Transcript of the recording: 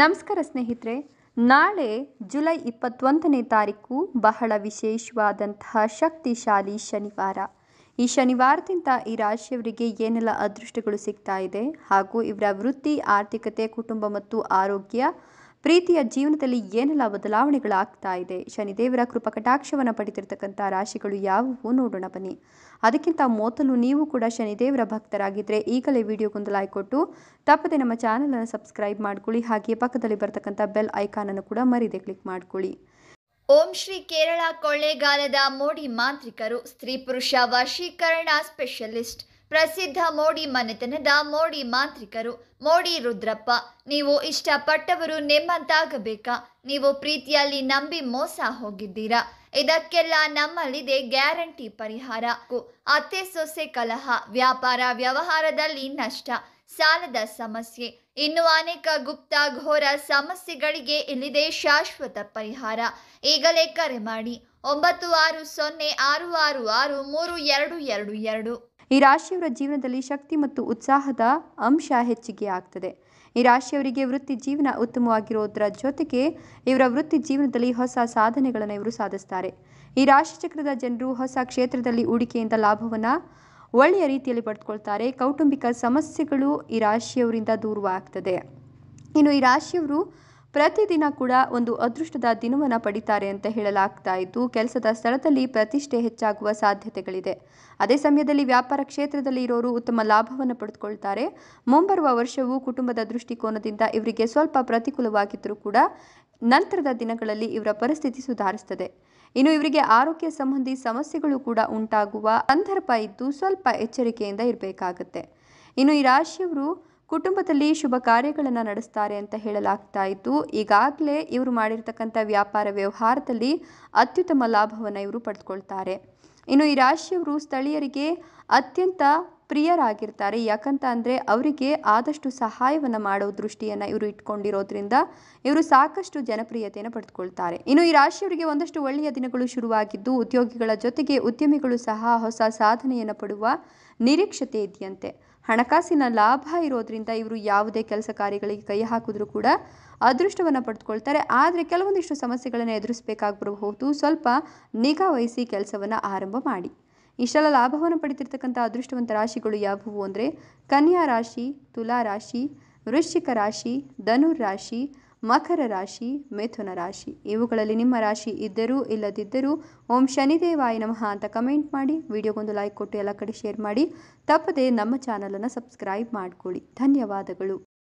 ನಮಸ್ಕಾರ ಸ್ನೇಹಿತರೆ ನಾಳೆ ಜುಲೈ ಇಪ್ಪತ್ತೊಂದನೇ ತಾರೀಕು ಬಹಳ ವಿಶೇಷವಾದಂತಹ ಶಕ್ತಿಶಾಲಿ ಶನಿವಾರ ಈ ಶನಿವಾರದಿಂದ ಈ ರಾಶಿಯವರಿಗೆ ಏನೆಲ್ಲ ಅದೃಷ್ಟಗಳು ಸಿಗ್ತಾ ಇದೆ ಹಾಗೂ ಇವರ ವೃತ್ತಿ ಆರ್ಥಿಕತೆ ಕುಟುಂಬ ಮತ್ತು ಆರೋಗ್ಯ ಪ್ರೀತಿಯ ಜೀವನದಲ್ಲಿ ಏನೆಲ್ಲ ಬದಲಾವಣೆಗಳಾಗ್ತಾ ಇದೆ ಶನಿದೇವರ ಕೃಪಕಟಾಕ್ಷವನ್ನು ಪಡೆದಿರತಕ್ಕಂಥ ರಾಶಿಗಳು ಯಾವುವು ನೋಡೋಣ ಬನ್ನಿ ಅದಕ್ಕಿಂತ ಮೊದಲು ನೀವು ಕೂಡ ಶನಿದೇವರ ಭಕ್ತರಾಗಿದ್ದರೆ ಈಗಲೇ ವಿಡಿಯೋಗೊಂದು ಲೈಕ್ ಕೊಟ್ಟು ತಪ್ಪದೆ ನಮ್ಮ ಚಾನಲನ್ನು ಸಬ್ಸ್ಕ್ರೈಬ್ ಮಾಡ್ಕೊಳ್ಳಿ ಹಾಗೆಯೇ ಪಕ್ಕದಲ್ಲಿ ಬರತಕ್ಕಂಥ ಬೆಲ್ ಐಕಾನನ್ನು ಕೂಡ ಮರಿದೆ ಕ್ಲಿಕ್ ಮಾಡ್ಕೊಳ್ಳಿ ಓಂ ಶ್ರೀ ಕೇರಳ ಕೊಳ್ಳೇಗಾಲದ ಮೋಡಿ ಮಾಂತ್ರಿಕರು ಸ್ತ್ರೀ ಪುರುಷ ವಶೀಕರಣ ಸ್ಪೆಷಲಿಸ್ಟ್ ಪ್ರಸಿದ್ಧ ಮೋಡಿ ಮನೆತನದ ಮೋಡಿ ಮಾಂತ್ರಿಕರು ಮೋಡಿ ರುದ್ರಪ್ಪ ನೀವು ಇಷ್ಟಪಟ್ಟವರು ನಿಮ್ಮಂತಾಗಬೇಕಾ ನೀವು ಪ್ರೀತಿಯಲ್ಲಿ ನಂಬಿ ಮೋಸ ಹೋಗಿದ್ದೀರಾ ಇದಕ್ಕೆಲ್ಲ ನಮ್ಮಲ್ಲಿದೆ ಗ್ಯಾರಂಟಿ ಪರಿಹಾರ ಅತ್ತೆ ಸೊಸೆ ಕಲಹ ವ್ಯಾಪಾರ ವ್ಯವಹಾರದಲ್ಲಿ ನಷ್ಟ ಸಾಲದ ಸಮಸ್ಯೆ ಇನ್ನು ಅನೇಕ ಗುಪ್ತ ಘೋರ ಸಮಸ್ಯೆಗಳಿಗೆ ಇಲ್ಲಿದೆ ಶಾಶ್ವತ ಪರಿಹಾರ ಈಗಲೇ ಕರೆ ಮಾಡಿ ಒಂಬತ್ತು ಆರು ಸೊನ್ನೆ ಆರು ಆರು ಆರು ಮೂರು ಎರಡು ಎರಡು ಎರಡು ಈ ರಾಶಿಯವರ ಜೀವನದಲ್ಲಿ ಶಕ್ತಿ ಮತ್ತು ಉತ್ಸಾಹದ ಅಂಶ ಹೆಚ್ಚಿಗೆ ಆಗ್ತದೆ ಈ ರಾಶಿಯವರಿಗೆ ವೃತ್ತಿ ಜೀವನ ಉತ್ತಮವಾಗಿರುವುದರ ಜೊತೆಗೆ ಇವರ ವೃತ್ತಿ ಜೀವನದಲ್ಲಿ ಹೊಸ ಸಾಧನೆಗಳನ್ನು ಇವರು ಸಾಧಿಸ್ತಾರೆ ಈ ರಾಶಿಚಕ್ರದ ಜನರು ಹೊಸ ಕ್ಷೇತ್ರದಲ್ಲಿ ಹೂಡಿಕೆಯಿಂದ ಲಾಭವನ್ನು ಒಳ್ಳೆಯ ರೀತಿಯಲ್ಲಿ ಪಡೆದುಕೊಳ್ತಾರೆ ಕೌಟುಂಬಿಕ ಸಮಸ್ಯೆಗಳು ಈ ರಾಶಿಯವರಿಂದ ದೂರವಾಗ್ತದೆ ಇನ್ನು ಈ ರಾಶಿಯವರು ಪ್ರತಿದಿನ ಕೂಡ ಒಂದು ಅದೃಷ್ಟದ ದಿನವನ್ನು ಪಡಿತಾರೆ ಅಂತ ಹೇಳಲಾಗ್ತಾ ಇದ್ದು ಕೆಲಸದ ಸ್ಥಳದಲ್ಲಿ ಪ್ರತಿಷ್ಠೆ ಹೆಚ್ಚಾಗುವ ಸಾಧ್ಯತೆಗಳಿದೆ ಅದೇ ಸಮಯದಲ್ಲಿ ವ್ಯಾಪಾರ ಕ್ಷೇತ್ರದಲ್ಲಿ ಇರೋರು ಉತ್ತಮ ಲಾಭವನ್ನು ಪಡೆದುಕೊಳ್ತಾರೆ ಮುಂಬರುವ ವರ್ಷವು ಕುಟುಂಬದ ದೃಷ್ಟಿಕೋನದಿಂದ ಇವರಿಗೆ ಸ್ವಲ್ಪ ಪ್ರತಿಕೂಲವಾಗಿದ್ದರೂ ಕೂಡ ನಂತರದ ದಿನಗಳಲ್ಲಿ ಇವರ ಪರಿಸ್ಥಿತಿ ಸುಧಾರಿಸುತ್ತದೆ ಇನ್ನು ಇವರಿಗೆ ಆರೋಗ್ಯ ಸಂಬಂಧಿ ಸಮಸ್ಯೆಗಳು ಕೂಡ ಉಂಟಾಗುವ ಸಂದರ್ಭ ಇದ್ದು ಸ್ವಲ್ಪ ಎಚ್ಚರಿಕೆಯಿಂದ ಇರಬೇಕಾಗತ್ತೆ ಇನ್ನು ಈ ರಾಶಿಯವರು ಕುಟುಂಬದಲ್ಲಿ ಶುಭ ಕಾರ್ಯಗಳನ್ನು ನಡೆಸ್ತಾರೆ ಅಂತ ಹೇಳಲಾಗ್ತಾ ಇತ್ತು ಈಗಾಗಲೇ ಇವರು ಮಾಡಿರತಕ್ಕಂಥ ವ್ಯಾಪಾರ ವ್ಯವಹಾರದಲ್ಲಿ ಅತ್ಯುತ್ತಮ ಲಾಭವನ್ನು ಇವರು ಪಡೆದುಕೊಳ್ತಾರೆ ಇನ್ನು ಈ ರಾಶಿಯವರು ಸ್ಥಳೀಯರಿಗೆ ಅತ್ಯಂತ ಪ್ರಿಯರಾಗಿರ್ತಾರೆ ಯಾಕಂತ ಅಂದರೆ ಅವರಿಗೆ ಆದಷ್ಟು ಸಹಾಯವನ್ನು ಮಾಡೋ ದೃಷ್ಟಿಯನ್ನು ಇವರು ಇಟ್ಕೊಂಡಿರೋದ್ರಿಂದ ಇವರು ಸಾಕಷ್ಟು ಜನಪ್ರಿಯತೆಯನ್ನು ಪಡೆದುಕೊಳ್ತಾರೆ ಇನ್ನು ಈ ರಾಶಿಯವರಿಗೆ ಒಂದಷ್ಟು ಒಳ್ಳೆಯ ದಿನಗಳು ಶುರುವಾಗಿದ್ದು ಉದ್ಯೋಗಿಗಳ ಜೊತೆಗೆ ಉದ್ಯಮಿಗಳು ಸಹ ಹೊಸ ಸಾಧನೆಯನ್ನು ಪಡುವ ನಿರೀಕ್ಷತೆ ಇದೆಯಂತೆ ಹಣಕಾಸಿನ ಲಾಭ ಇರೋದ್ರಿಂದ ಇವರು ಯಾವುದೇ ಕೆಲಸ ಕಾರ್ಯಗಳಿಗೆ ಕೈ ಹಾಕಿದ್ರೂ ಕೂಡ ಅದೃಷ್ಟವನ್ನು ಪಡೆದುಕೊಳ್ತಾರೆ ಆದರೆ ಕೆಲವೊಂದಿಷ್ಟು ಸಮಸ್ಯೆಗಳನ್ನು ಎದುರಿಸಬೇಕಾಗಿ ಸ್ವಲ್ಪ ನಿಗಾ ವಹಿಸಿ ಕೆಲಸವನ್ನು ಆರಂಭ ಮಾಡಿ ಇಷ್ಟೆಲ್ಲ ಲಾಭವನ್ನು ಪಡಿತಿರ್ತಕ್ಕಂಥ ಅದೃಷ್ಟವಂತ ರಾಶಿಗಳು ಯಾವುವು ಅಂದರೆ ಕನ್ಯಾ ರಾಶಿ ತುಲಾ ರಾಶಿ ವೃಶ್ಚಿಕ ರಾಶಿ ಧನುರ್ ರಾಶಿ ಮಕರ ರಾಶಿ ಮಿಥುನ ರಾಶಿ ಇವುಗಳಲ್ಲಿ ನಿಮ್ಮ ರಾಶಿ ಇದ್ದರೂ ಇಲ್ಲದಿದ್ದರೂ ಓಂ ಶನಿದೇವಾಯ ನಮಃ ಅಂತ ಕಮೆಂಟ್ ಮಾಡಿ ವಿಡಿಯೋಗೊಂದು ಲೈಕ್ ಕೊಟ್ಟು ಎಲ್ಲ ಕಡೆ ಶೇರ್ ಮಾಡಿ ತಪ್ಪದೆ ನಮ್ಮ ಚಾನಲನ್ನು ಸಬ್ಸ್ಕ್ರೈಬ್ ಮಾಡಿಕೊಳ್ಳಿ ಧನ್ಯವಾದಗಳು